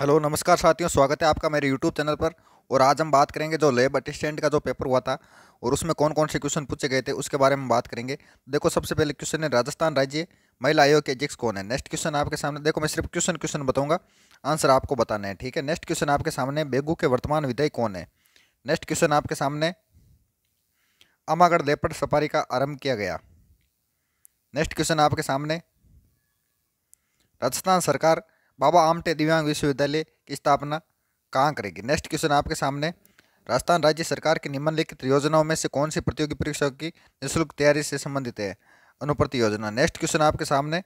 hello नमस्कार साथियों स्वागत है आपका मेरे यूट्यूब चैनल पर और आज हम बात करेंगे जो लेब असिस्टेंट का जो पेपर हुआ था और उसमें कौन कौन से क्वेश्चन पूछे गए थे उसके बारे में बात करेंगे देखो सबसे पहले क्वेश्चन है राजस्थान राज्य महिला आयोग के अध्यक्ष कौन है नेक्स्ट क्वेश्चन आपके सामने देखो मैं सिर्फ क्वेश्चन क्वेश्चन बताऊंगा आंसर आपको बताना है ठीक है नेक्स्ट क्वेश्चन आपके सामने बेगू के वर्तमान विधायक कौन है नेक्स्ट क्वेश्चन आपके सामने अमागढ़ लेपट सफारी का आरंभ किया गया नेक्स्ट क्वेश्चन आपके सामने राजस्थान सरकार बाबा आमटे दिव्यांग विश्वविद्यालय की स्थापना कहाँ करेगी नेक्स्ट क्वेश्चन आपके सामने राजस्थान राज्य सरकार की निम्नलिखित योजनाओं में से कौन सी प्रतियोगी परीक्षा की निःशुल्क तैयारी से संबंधित है अनुप्रति योजना नेक्स्ट क्वेश्चन आपके सामने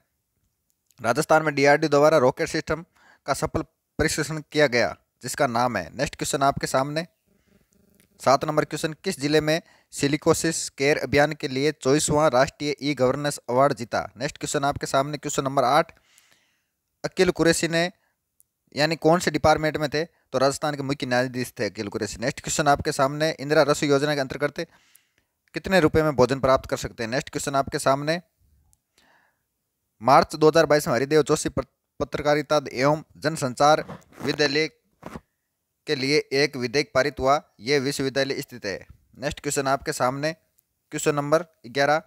राजस्थान में डीआरडी द्वारा रॉकेट सिस्टम का सफल परीक्षण किया गया जिसका नाम है नेक्स्ट क्वेश्चन आपके सामने सात नंबर क्वेश्चन किस जिले में सिलिकोसिस केयर अभियान के लिए चौबीसवां राष्ट्रीय ई गवर्नेंस अवार्ड जीता नेक्स्ट क्वेश्चन आपके सामने क्वेश्चन नंबर आठ अकील कुरैसी ने यानी कौन से डिपार्टमेंट में थे तो राजस्थान के मुख्य न्यायाधीश थे अकील कुरैसी नेक्स्ट क्वेश्चन आपके सामने इंदिरा रसोई योजना के अंतर्गत कितने रुपए में भोजन प्राप्त कर सकते हैं नेक्स्ट क्वेश्चन आपके सामने मार्च 2022 में हरिदेव जोशी पत्रकारिता एवं जनसंचार विद्यालय के लिए एक विधेयक पारित हुआ यह विश्वविद्यालय स्थित है नेक्स्ट क्वेश्चन आपके सामने क्वेश्चन नंबर ग्यारह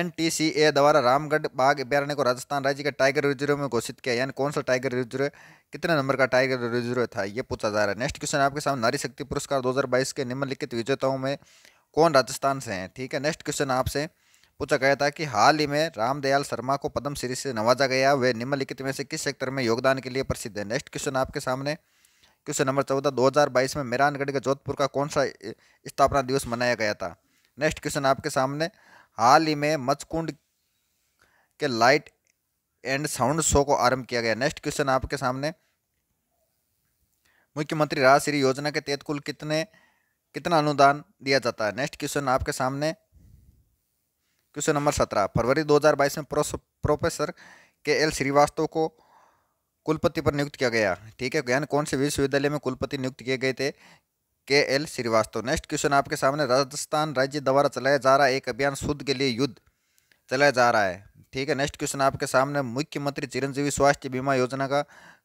एनटीसीए द्वारा रामगढ़ बाघ अभ्यारण्य को राजस्थान राज्य के टाइगर रिजर्व में घोषित किया यानी कौन सा टाइगर रिजर्व कितने नंबर का टाइगर रिजर्व था ये पूछा जा रहा है नेक्स्ट क्वेश्चन आपके सामने नारी शक्ति पुरस्कार 2022 के निम्नलिखित विजेताओं में कौन राजस्थान से हैं ठीक है नेक्स्ट क्वेश्चन आपसे पूछा गया था कि हाल ही में रामदयाल शर्मा को पद्म श्री से नवाजा गया वे निम्नलिखित में से किस सेक्टर में योगदान के लिए प्रसिद्ध है नेक्स्ट क्वेश्चन आपके सामने क्वेश्चन नंबर चौदह दो हज़ार बाईस में मेरानगढ़ के जोधपुर का कौन सा स्थापना दिवस मनाया गया था नेक्स्ट क्वेश्चन आपके सामने हाल ही में मचकुंड के लाइट एंड साउंड शो को आरंभ किया गया नेक्स्ट क्वेश्चन आपके सामने मुख्यमंत्री राजश्री योजना के तहत कुल कितने कितना अनुदान दिया जाता है नेक्स्ट क्वेश्चन आपके सामने क्वेश्चन नंबर सत्रह फरवरी 2022 में प्रोफेसर के एल श्रीवास्तव को कुलपति पर नियुक्त किया गया ठीक है ज्ञान कौन से विश्वविद्यालय में कुलपति नियुक्त किए गए थे के एल श्रीवास्तव नेक्स्ट क्वेश्चन आपके सामने राजस्थान राज्य द्वारा चलाया जा रहा एक अभियान शुद्ध के लिए युद्ध चलाया जा रहा है ठीक है नेक्स्ट क्वेश्चन आपके सामने मुख्यमंत्री चिरंजीवी स्वास्थ्य बीमा योजना का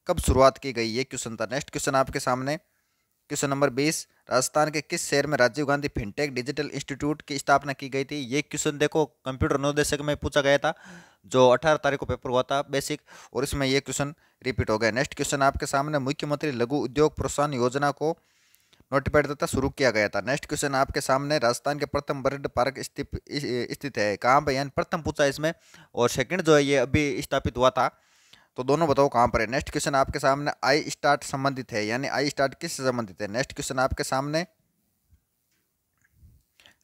कब शुरुआत की गई ये क्वेश्चन था नेक्स्ट क्वेश्चन आपके सामने क्वेश्चन नंबर बीस राजस्थान के किस शहर में Rajiv Gandhi fintech digital institute की स्थापना की गई थी ये क्वेश्चन देखो कंप्यूटर निर्देशक में पूछा गया था जो 18 तारीख को पेपर हुआ था बेसिक और इसमें ये क्वेश्चन रिपीट हो गया नेक्स्ट क्वेश्चन आपके सामने मुख्यमंत्री लघु उद्योग प्रोत्साहन योजना को नोटिफाइड तथा शुरू किया गया था नेक्स्ट क्वेश्चन आपके सामने राजस्थान के प्रथम बर्ड पार्क स्थित है कहाँ पर यानी प्रथम पूछा इसमें और सेकंड जो है ये अभी स्थापित हुआ था तो दोनों बताओ कहाँ पर है नेक्स्ट क्वेश्चन आपके सामने आई स्टार्ट संबंधित है यानी आई स्टार्ट किससे संबंधित है नेक्स्ट क्वेश्चन आपके सामने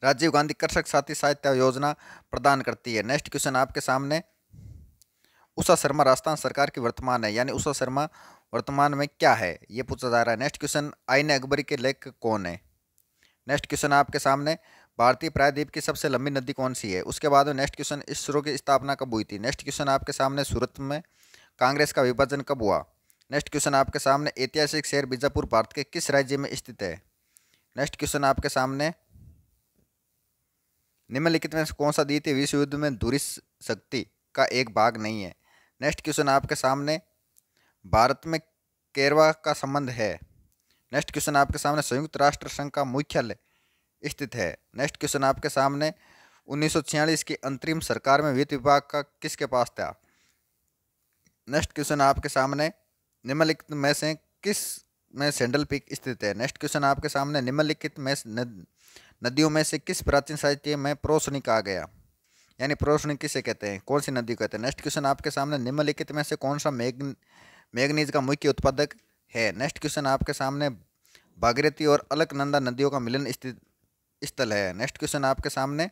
राजीव गांधी कृषक साथी सहायता योजना प्रदान करती है नेक्स्ट क्वेश्चन आपके सामने उषा शर्मा राजस्थान सरकार की वर्तमान है यानी उषा शर्मा वर्तमान में क्या है ये पूछा जा रहा है नेक्स्ट क्वेश्चन आईने अकबरी के लेख कौन है नेक्स्ट क्वेश्चन आपके सामने भारतीय प्रायद्वीप की सबसे लंबी नदी कौन सी है उसके बाद नेक्स्ट क्वेश्चन इसरो की स्थापना कब हुई थी नेक्स्ट क्वेश्चन आपके सामने सूरत में कांग्रेस का विभाजन कब हुआ नेक्स्ट क्वेश्चन आपके सामने ऐतिहासिक शहर बीजापुर भारत के किस राज्य में स्थित है नेक्स्ट क्वेश्चन आपके सामने निम्नलिखित में कौन सा द्वितीय विश्व युद्ध में दूरी शक्ति का एक भाग नहीं है नेक्स्ट क्वेश्चन आपके सामने भारत में केरवा का संबंध है नेक्स्ट क्वेश्चन आपके सामने संयुक्त राष्ट्र संघ का मुख्यालय स्थित है नेक्स्ट क्वेश्चन आपके सामने उन्नीस की अंतरिम सरकार में वित्त विभाग का किसके पास था नेक्स्ट क्वेश्चन आपके सामने निम्नलिखित में से किस में सेंडल पीक स्थित है नेक्स्ट क्वेश्चन आपके सामने निम्नलिखित में नदियों में से किस प्राचीन साहित्य में प्रोसनी कहा गया यानी प्रोसनी किसे कहते हैं कौन सी नदी कहते हैं नेक्स्ट क्वेश्चन आपके सामने निम्नलिखित में से कौन सा मैग मैगनीज का मुख्य उत्पादक है नेक्स्ट क्वेश्चन आपके सामने भागीरथी और अलकनंदा नदियों का मिलन स्थित स्थल है नेक्स्ट क्वेश्चन आपके सामने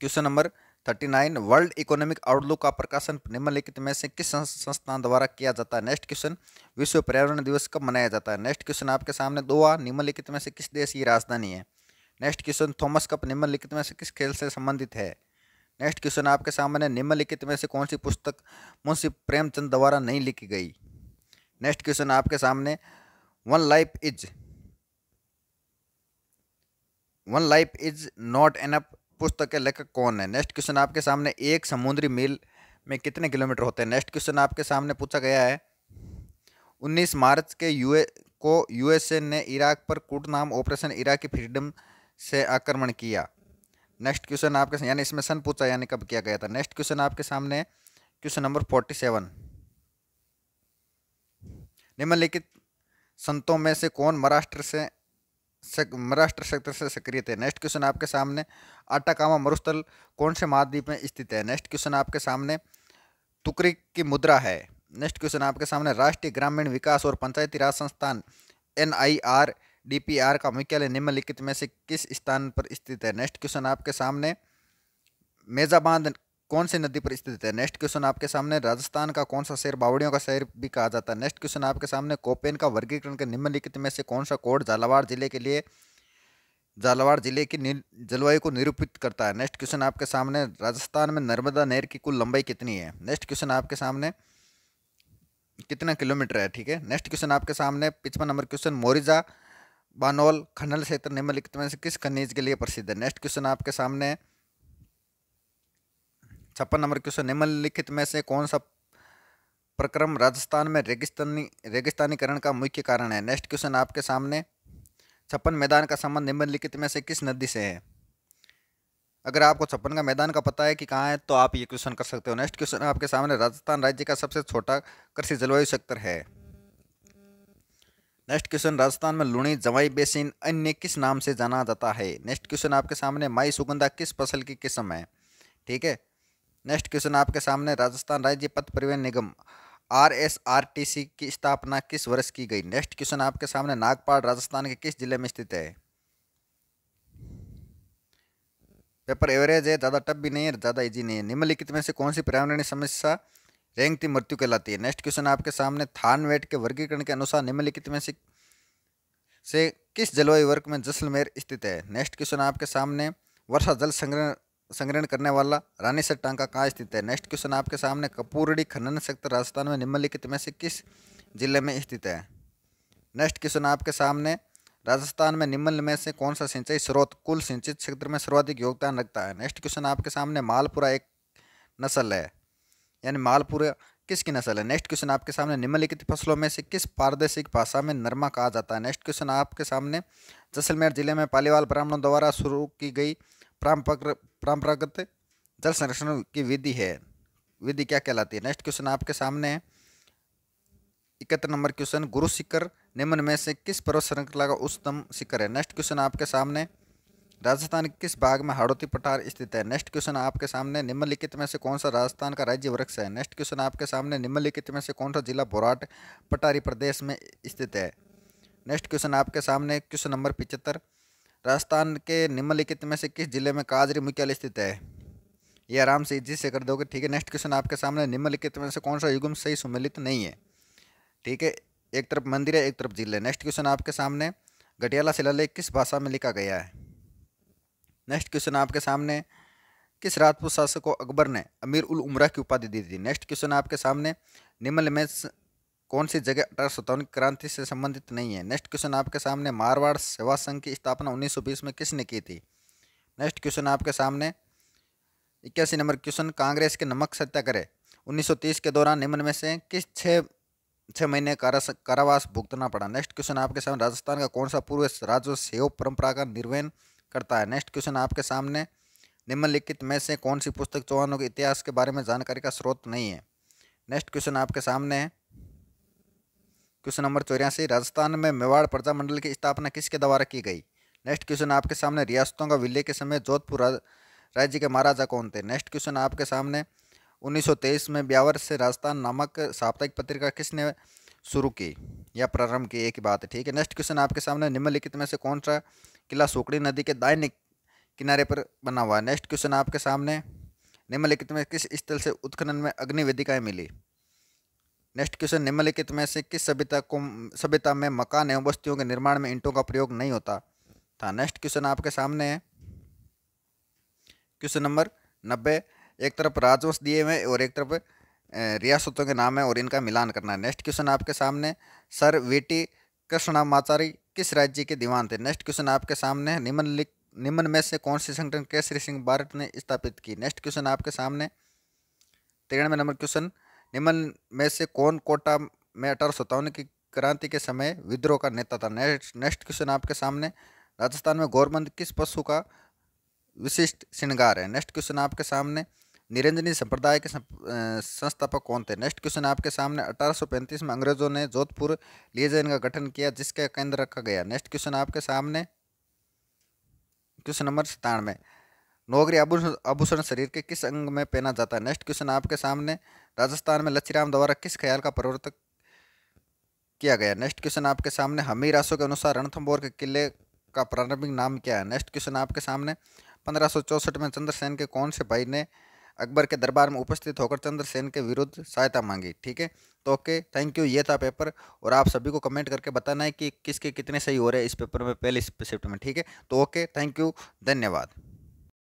question number thirty nine world economic outlook का प्रकाशन निम्नलिखित में से किस संस्थान द्वारा किया जाता है नेक्स्ट क्वेश्चन विश्व पर्यावरण दिवस कब मनाया जाता है नेक्स्ट क्वेश्चन आपके सामने आ निम्नलिखित में से किस देश की राजधानी है नेक्स्ट क्वेश्चन थॉमस कप निम्नलिखित में से किस खेल से संबंधित है नेक्स्ट क्वेश्चन आपके सामने निम्नलिखित में से कौन सी पुस्तक मुंशी प्रेमचंद द्वारा नहीं लिखी गई नेक्स्ट क्वेश्चन आपके सामने one life is one life is not enough पुस्तक के लेखक कौन है नेक्स्ट क्वेश्चन आपके सामने एक समुद्री मील में कितने किलोमीटर होते हैं नेक्स्ट क्वेश्चन आपके सामने पूछा गया है 19 मार्च के यूए को यूएसए ने इराक पर कूटनाम ऑपरेशन इराकी फ्रीडम से आक्रमण किया नेक्स्ट क्वेश्चन आपके यानी इसमें सन पूछा यानी कब किया गया था नेक्स्ट क्वेश्चन आपके सामने क्वेश्चन नंबर फोर्टी सेवन निम्नलिखित संतों में से कौन महाराष्ट्र से महाराष्ट्र सेक्टर से सक्रिय थे नेक्स्ट क्वेश्चन आपके सामने आटाकामा मरुस्थल कौन से महाद्वीप में स्थित है नेक्स्ट क्वेश्चन आपके सामने तुकरी की मुद्रा है नेक्स्ट क्वेश्चन आपके सामने राष्ट्रीय ग्रामीण विकास और पंचायती राज संस्थान एन आई आर डीपीआर का मुख्यालय निम्नलिखित में से किस स्थान पर स्थित है नेक्स्ट क्वेश्चन आपके सामने मेजा बांध कौन सी नदी पर स्थित है नेक्स्ट क्वेश्चन आपके सामने राजस्थान का कौन सा शहर बावड़ियों का शहर भी कहा जाता है नेक्स्ट क्वेश्चन आपके सामने कोपेन का वर्गीकरण के निम्नलिखित में से कौन सा कोड झालावाड़ जिले के लिए झालावाड़ जिले की जलवायु को निरूपित करता है नेक्स्ट क्वेश्चन आपके सामने राजस्थान में नर्मदा नहर की कुल लंबाई कितनी है नेक्स्ट क्वेश्चन आपके सामने कितना किलोमीटर है ठीक है नेक्स्ट क्वेश्चन आपके सामने पिछवा नंबर क्वेश्चन मोरिजा बानोल खनल क्षेत्र निम्नलिखित में से किस खनिज के लिए प्रसिद्ध है नेक्स्ट क्वेश्चन आपके सामने छप्पन नंबर क्वेश्चन निम्नलिखित में से कौन सा प्रक्रम राजस्थान में रेगिस्तानी रेगिस्तानीकरण का मुख्य कारण है नेक्स्ट क्वेश्चन आपके सामने छप्पन मैदान का संबंध निम्नलिखित में से किस नदी से है अगर आपको छप्पन का मैदान का पता है कि कहाँ है तो आप ये क्वेश्चन कर सकते हो नेक्स्ट क्वेश्चन आपके सामने राजस्थान राज्य का सबसे छोटा कृषि जलवायु सेक्टर है नेक्स्ट क्वेश्चन राजस्थान में लुणी जवाई बेसिन अन्य किस नाम से जाना जाता है नेक्स्ट क्वेश्चन आपके सामने माई सुगंधा किस फसल की किस्म है ठीक है नेक्स्ट क्वेश्चन आपके सामने राजस्थान राज्य पथ परिवहन निगम R S R T C की स्थापना किस वर्ष की गई नेक्स्ट क्वेश्चन आपके सामने नागपाल राजस्थान के किस जिले में स्थित है पेपर एवरेज है ज़्यादा टफ भी नहीं है ज़्यादा इजी नहीं है निम्नलिखित में से कौन सी पर्यावरणीय समस्या रेंगती मृत्यु कहलाती है नेक्स्ट क्वेश्चन आपके सामने थान वेट के वर्गीकरण के अनुसार निम्नलिखित में से से किस जलवायु वर्ग में जसलमेर स्थित है नेक्स्ट क्वेश्चन आपके सामने वर्षा जल संग्रहण संग्रहण करने वाला रानी सर टांका कहाँ स्थित है नेक्स्ट क्वेश्चन आपके सामने कपूरड़ी खनन सक्त राजस्थान में निम्नलिखित में से किस जिले में स्थित है नेक्स्ट क्वेश्चन आपके सामने राजस्थान में निम्न में से कौन सा सिंचाई स्रोत कुल सिंचित क्षेत्र में सर्वाधिक योगदान रखता है नेक्स्ट क्वेश्चन आपके सामने मालपुरा एक नस्ल है यानी मालपुरा किसकी नस्ल है नेक्स्ट क्वेश्चन आपके सामने निम्नलिखित फसलों में से किस प्रादेशिक भाषा में नरमा कहा जाता है नेक्स्ट क्वेश्चन आपके सामने जैसलमेर जिले में पालीवाल ब्राह्मणों द्वारा शुरू की गई परंपरागत जल संरक्षण की विधि है विधि क्या कहलाती है नेक्स्ट क्वेश्चन आपके सामने है इकहत्तर नंबर क्वेश्चन गुरु शिखर निम्न में से किस पर्वत श्रृंखला का उच्चतम शिखर है नेक्स्ट क्वेश्चन आपके सामने राजस्थान के किस भाग में हाड़ोती पठार स्थित है नेक्स्ट क्वेश्चन आपके सामने निम्नलिखित में से कौन सा राजस्थान का राज्य वृक्ष है नेक्स्ट क्वेश्चन आपके सामने निम्नलिखित में से कौन सा जिला बोराट पटारी प्रदेश में स्थित है नेक्स्ट क्वेश्चन आपके सामने क्वेश्चन नंबर पिचहत्तर राजस्थान के निम्नलिखित में से किस जिले में काजरी मुख्यालय स्थित है ये आराम से इजी से कर दोगे ठीक है नेक्स्ट क्वेश्चन आपके सामने निम्नलिखित में से कौन सा युगम सही सम्मिलित नहीं है ठीक है एक तरफ मंदिर है एक तरफ जिले नेक्स्ट क्वेश्चन आपके सामने घटियाला शिलालेख किस भाषा में लिखा गया है नेक्स्ट क्वेश्चन आपके सामने किस राजपूत शासक को अकबर ने अमीर उल उमरा की उपाधि दी थी नेक्स्ट क्वेश्चन आपके सामने निम्न में कौन सी जगह अठारह सत्तावन क्रांति से संबंधित नहीं है नेक्स्ट क्वेश्चन आपके सामने मारवाड़ सेवा संघ की स्थापना 1920 में किसने की थी नेक्स्ट क्वेश्चन आपके सामने इक्यासी नंबर क्वेश्चन कांग्रेस के नमक सत्याग्रह 1930 के दौरान निम्न में से किस छः छः महीने कारावास भुगतना पड़ा नेक्स्ट क्वेश्चन आपके सामने राजस्थान का कौन सा पूर्व राज्य सेव परंपरा का निर्वहन करता है नेक्स्ट क्वेश्चन आपके सामने निम्नलिखित में से कौन सी पुस्तक चौहानों के इतिहास के बारे में जानकारी का स्रोत नहीं है नेक्स्ट क्वेश्चन आपके सामने है क्वेश्चन नंबर चौरासी राजस्थान में मेवाड़ प्रजामंडल की स्थापना किसके द्वारा की गई नेक्स्ट क्वेश्चन आपके सामने रियासतों का विलय के समय जोधपुर राज्य के महाराजा कौन थे नेक्स्ट क्वेश्चन आपके सामने 1923 में ब्यावर से राजस्थान नामक साप्ताहिक पत्रिका किसने शुरू की या प्रारंभ की एक ही बात है ठीक है नेक्स्ट क्वेश्चन आपके सामने निम्नलिखित में से कौन सा किला सोकड़ी नदी के दाएं किनारे पर बना हुआ है नेक्स्ट क्वेश्चन आपके सामने निम्नलिखित में किस स्थल से उत्खनन में अग्निवेदिकाएँ मिली नेक्स्ट क्वेश्चन निम्नलिखित में से किस सभ्यता को सभ्यता में मकान एवं बस्तियों के निर्माण में ईंटों का प्रयोग नहीं होता था नेक्स्ट क्वेश्चन आपके सामने है क्वेश्चन नंबर नब्बे एक तरफ राजवंश दिए हुए और एक तरफ रियासतों के नाम है और इनका मिलान करना है नेक्स्ट क्वेश्चन आपके सामने सर वीटी कृष्णामाचारी किस राज्य के दीवान थे नेक्स्ट क्वेश्चन आपके सामने निम्नलिखित निम्न में से कौन से संगठन केसरी सिंह भारत ने स्थापित की नेक्स्ट क्वेश्चन आपके सामने तिरानवे नंबर क्वेश्चन निम्न में से कौन कोटा में अठारह की क्रांति के समय विद्रोह का नेता था नेक्स्ट क्वेश्चन आपके सामने राजस्थान में गौरबंद किस पशु का विशिष्ट श्रृंगार है नेक्स्ट क्वेश्चन आपके सामने निरंजनी संप्रदाय के संस्थापक कौन थे नेक्स्ट क्वेश्चन आपके सामने 1835 में अंग्रेजों ने जोधपुर लिएजन का गठन किया जिसके केंद्र रखा गया नेक्स्ट क्वेश्चन आपके सामने क्वेश्चन नंबर सतानवे नौकरी आभूषण शरीर के किस अंग में पहना जाता है नेक्स्ट क्वेश्चन आपके सामने राजस्थान में लच्छीराम द्वारा किस ख्याल का प्रवर्तक किया गया नेक्स्ट क्वेश्चन आपके सामने हमीर आसो के अनुसार रणथम्बोर के किले का प्रारंभिक नाम क्या है नेक्स्ट क्वेश्चन आपके सामने पंद्रह में चंद्रसेन के कौन से भाई ने अकबर के दरबार में उपस्थित होकर चंद्रसेन के विरुद्ध सहायता मांगी ठीक है तो ओके थैंक यू ये था पेपर और आप सभी को कमेंट करके बताना है कि किसके कितने सही हो रहे हैं इस पेपर में पहले शिफ्ट में ठीक है तो ओके थैंक यू धन्यवाद